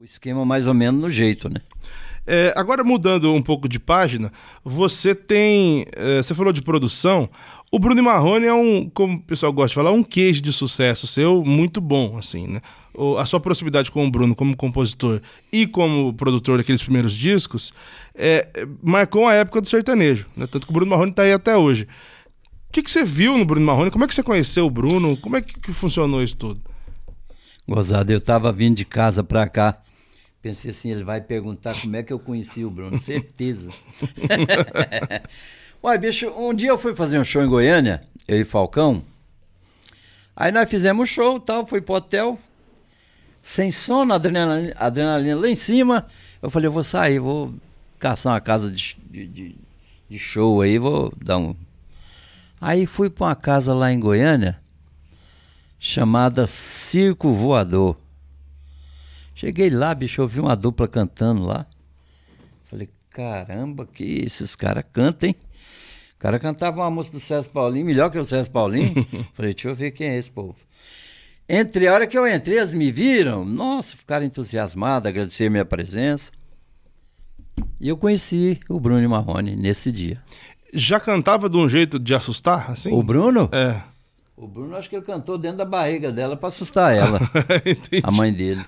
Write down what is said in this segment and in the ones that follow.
o esquema mais ou menos no jeito, né? É, agora mudando um pouco de página, você tem, é, você falou de produção. O Bruno Marrone é um, como o pessoal gosta de falar, um queijo de sucesso seu muito bom, assim, né? a sua proximidade com o Bruno como compositor e como produtor daqueles primeiros discos é, marcou a época do sertanejo, né? tanto que o Bruno Marrone está aí até hoje. O que, que, você viu no Bruno Marrone? Como é que você conheceu o Bruno? Como é que, que funcionou isso tudo? Gozado, eu estava vindo de casa para cá Pensei assim, ele vai perguntar como é que eu conheci o Bruno, certeza. Olha, bicho, um dia eu fui fazer um show em Goiânia, eu e Falcão. Aí nós fizemos um show tal, fui pro hotel, sem sono, adrenalina, adrenalina lá em cima. Eu falei, eu vou sair, vou caçar uma casa de, de, de show aí, vou dar um. Aí fui pra uma casa lá em Goiânia, chamada Circo Voador. Cheguei lá, bicho, ouvi uma dupla cantando lá. Falei, caramba, que esses caras cantem. O cara cantava uma música do César Paulinho, melhor que o César Paulinho. Falei, deixa eu ver quem é esse povo. Entre a hora que eu entrei, eles me viram. Nossa, ficaram entusiasmados, agradeceram minha presença. E eu conheci o Bruno Marrone nesse dia. Já cantava de um jeito de assustar, assim? O Bruno? É. O Bruno, acho que ele cantou dentro da barriga dela para assustar ela, a mãe dele.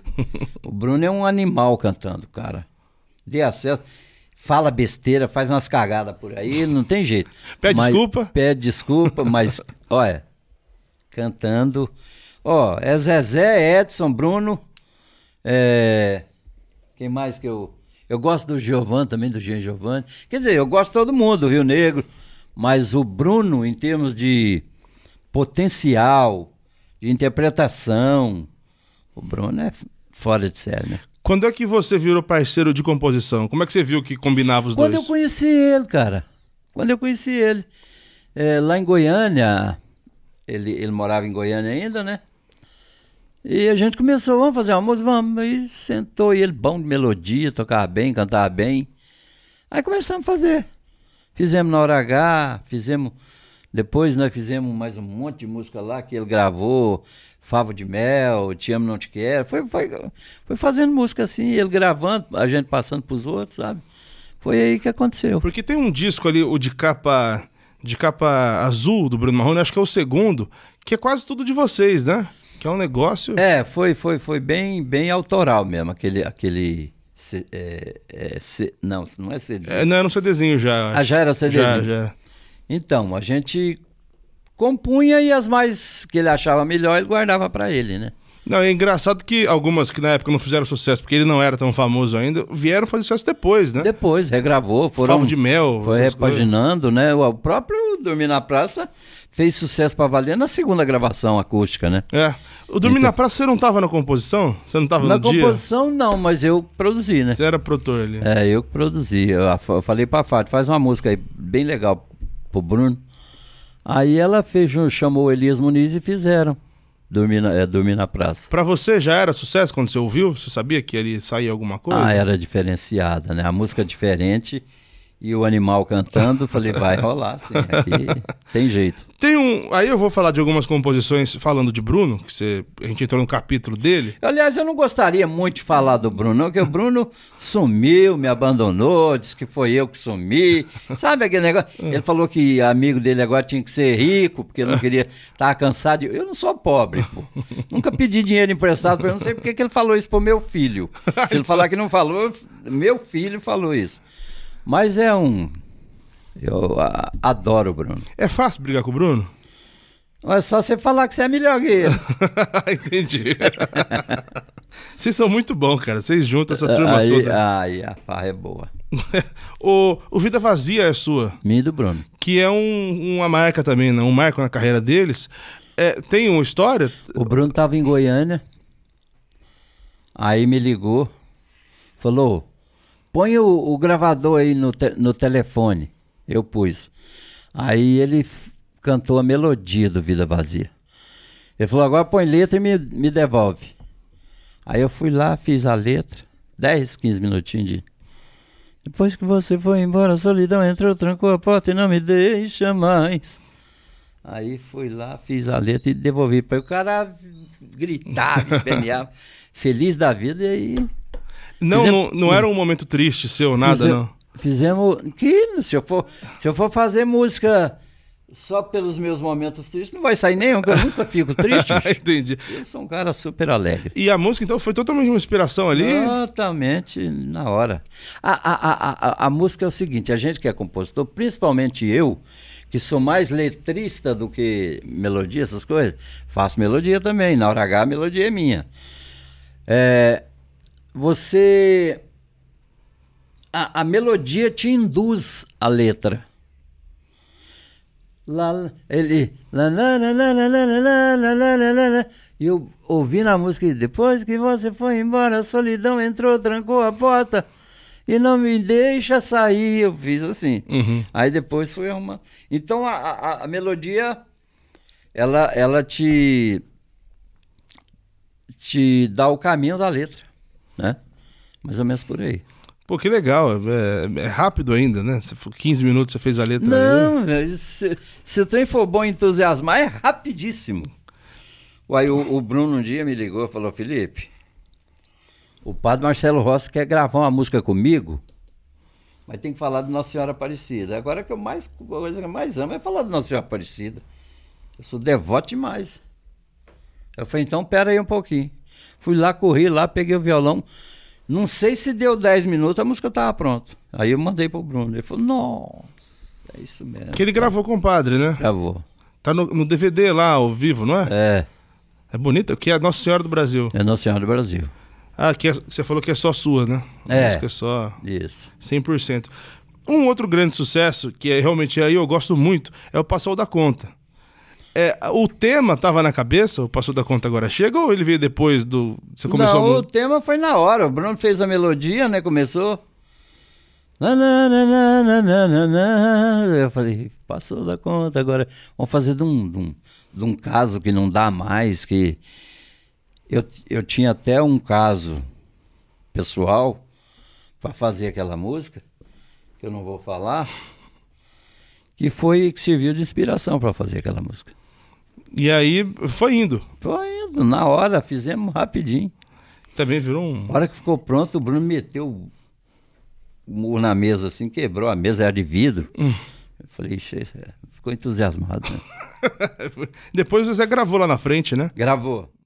O Bruno é um animal cantando, cara. De acesso. Fala besteira, faz umas cagadas por aí, não tem jeito. Pede mas, desculpa. Pede desculpa, mas, olha, cantando. Ó, é Zezé, Edson, Bruno. É... Quem mais que eu. Eu gosto do Giovanni também, do Jean Giovanni. Quer dizer, eu gosto de todo mundo, Rio Negro. Mas o Bruno, em termos de potencial, de interpretação. O Bruno é fora de série, né? Quando é que você virou parceiro de composição? Como é que você viu que combinava os Quando dois? Quando eu conheci ele, cara. Quando eu conheci ele. É, lá em Goiânia, ele, ele morava em Goiânia ainda, né? E a gente começou, vamos fazer uma música, vamos. E sentou, e ele bom de melodia, tocava bem, cantava bem. Aí começamos a fazer. Fizemos na hora H, fizemos depois nós fizemos mais um monte de música lá que ele gravou, Favo de Mel, Te Amo Não Te Quero. Foi, foi, foi fazendo música assim, ele gravando, a gente passando pros outros, sabe? Foi aí que aconteceu. Porque tem um disco ali, o de capa de capa azul do Bruno Marrone, acho que é o segundo, que é quase tudo de vocês, né? Que é um negócio. É, foi, foi, foi bem, bem autoral mesmo, aquele. aquele... C, é, é, c, não, não é CD. É, não, era um CDzinho já. Ah, já era CDzinho. Já, já. Então, a gente compunha e as mais que ele achava melhor ele guardava para ele, né? Não, é engraçado que algumas que na época não fizeram sucesso, porque ele não era tão famoso ainda, vieram fazer sucesso depois, né? Depois, regravou, foram. Favo de mel, foi repaginando, coisas. né? O próprio Dormir na Praça fez sucesso para valer na segunda gravação acústica, né? É. O Dormir então, na Praça você não estava na composição? Você não estava no dia? Na composição não, mas eu produzi, né? Você era produtor ali. É, eu que produzi. Eu, eu falei para Fábio, faz uma música aí bem legal pro Bruno. Aí ela fez, chamou o Elias Muniz e fizeram. Dormir na, é, dormir na praça. Pra você já era sucesso quando você ouviu? Você sabia que ele saía alguma coisa? Ah, era diferenciada, né? A música é diferente e o animal cantando, falei, vai rolar, sim, aqui tem jeito. Tem um. Aí eu vou falar de algumas composições falando de Bruno, que você, a gente entrou no capítulo dele. Aliás, eu não gostaria muito de falar do Bruno, não, porque o Bruno sumiu, me abandonou, disse que foi eu que sumi. Sabe aquele negócio? Ele falou que amigo dele agora tinha que ser rico, porque não queria estar tá cansado. De... Eu não sou pobre, pô. Nunca pedi dinheiro emprestado para ele. Não sei porque que ele falou isso pro meu filho. Se ele falar que não falou, meu filho falou isso. Mas é um. Eu a, adoro o Bruno. É fácil brigar com o Bruno? É só você falar que você é melhor que ele. Entendi. Vocês são muito bom, cara. Vocês juntam essa turma aí, toda. Aí a farra é boa. o, o Vida Vazia é sua. Minha e do Bruno. Que é um, uma marca também, né? um marco na carreira deles. É, tem uma história? O Bruno estava em Goiânia. Aí me ligou. Falou, põe o, o gravador aí no, te, no telefone. Eu pus. Aí ele cantou a melodia do Vida Vazia. Ele falou, agora põe letra e me, me devolve. Aí eu fui lá, fiz a letra, 10, 15 minutinhos de. Depois que você foi embora, a solidão entrou, trancou a porta e não me deixa mais. Aí fui lá, fiz a letra e devolvi para o cara gritava, espelhava, feliz da vida e aí não, Fizemos... não, não era um momento triste seu, nada, não. Fizemos. Que se eu, for, se eu for fazer música só pelos meus momentos tristes, não vai sair nenhum, eu nunca fico triste. Entendi. Eu sou um cara super alegre. E a música, então, foi totalmente uma inspiração ali? Totalmente na hora. A, a, a, a, a música é o seguinte: a gente que é compositor, principalmente eu, que sou mais letrista do que melodia, essas coisas, faço melodia também. Na hora H, a melodia é minha. É, você. A, a melodia te induz a letra. Lá, ele. E eu ouvi na música, depois que você foi embora, a solidão entrou, trancou a porta e não me deixa sair. Eu fiz assim. Uhum. Aí depois foi uma. Então a, a, a, melodia, ela, ela te, te dá o caminho da letra né? Mais ou menos por aí. Pô, que legal. É, é rápido ainda, né? Você, 15 minutos você fez a letra. Não, se, se, o trem for bom entusiasmar, é rapidíssimo. Uai, o, o Bruno um dia me ligou e falou, Felipe, o padre Marcelo Rossi quer gravar uma música comigo, mas tem que falar de Nossa Senhora Aparecida. Agora que eu mais, a coisa que eu mais amo é falar de Nossa Senhora Aparecida. Eu sou devoto demais. Eu falei, então pera aí um pouquinho. Fui lá, corri lá, peguei o violão. Não sei se deu 10 minutos, a música tava pronta. Aí eu mandei pro Bruno. Ele falou, nossa, é isso mesmo. Que ele gravou com o padre, né? Gravou. Tá no, no DVD lá, ao vivo, não é? É. É bonito, que é Nossa Senhora do Brasil. É Nossa Senhora do Brasil. Ah, que é, você falou que é só sua, né? A é. Música é só. Isso. 100%. Um outro grande sucesso, que é realmente é aí eu gosto muito, é o Passou da Conta. É, o tema estava na cabeça, o Passou da Conta Agora Chega, ou ele veio depois do. Você começou Não, a... o tema foi na hora. O Bruno fez a melodia, né? Começou. Eu falei, passou da conta agora. Vamos fazer de um, de um, de um caso que não dá mais, que. Eu, eu tinha até um caso pessoal para fazer aquela música, que eu não vou falar, que foi que serviu de inspiração para fazer aquela música. E aí foi indo. Foi indo, na hora, fizemos rapidinho. Também virou um. Na hora que ficou pronto, o Bruno meteu o muro na mesa assim, quebrou a mesa, era de vidro. Hum. Eu falei, é, ficou entusiasmado. Né? Depois o Zé gravou lá na frente, né? Gravou.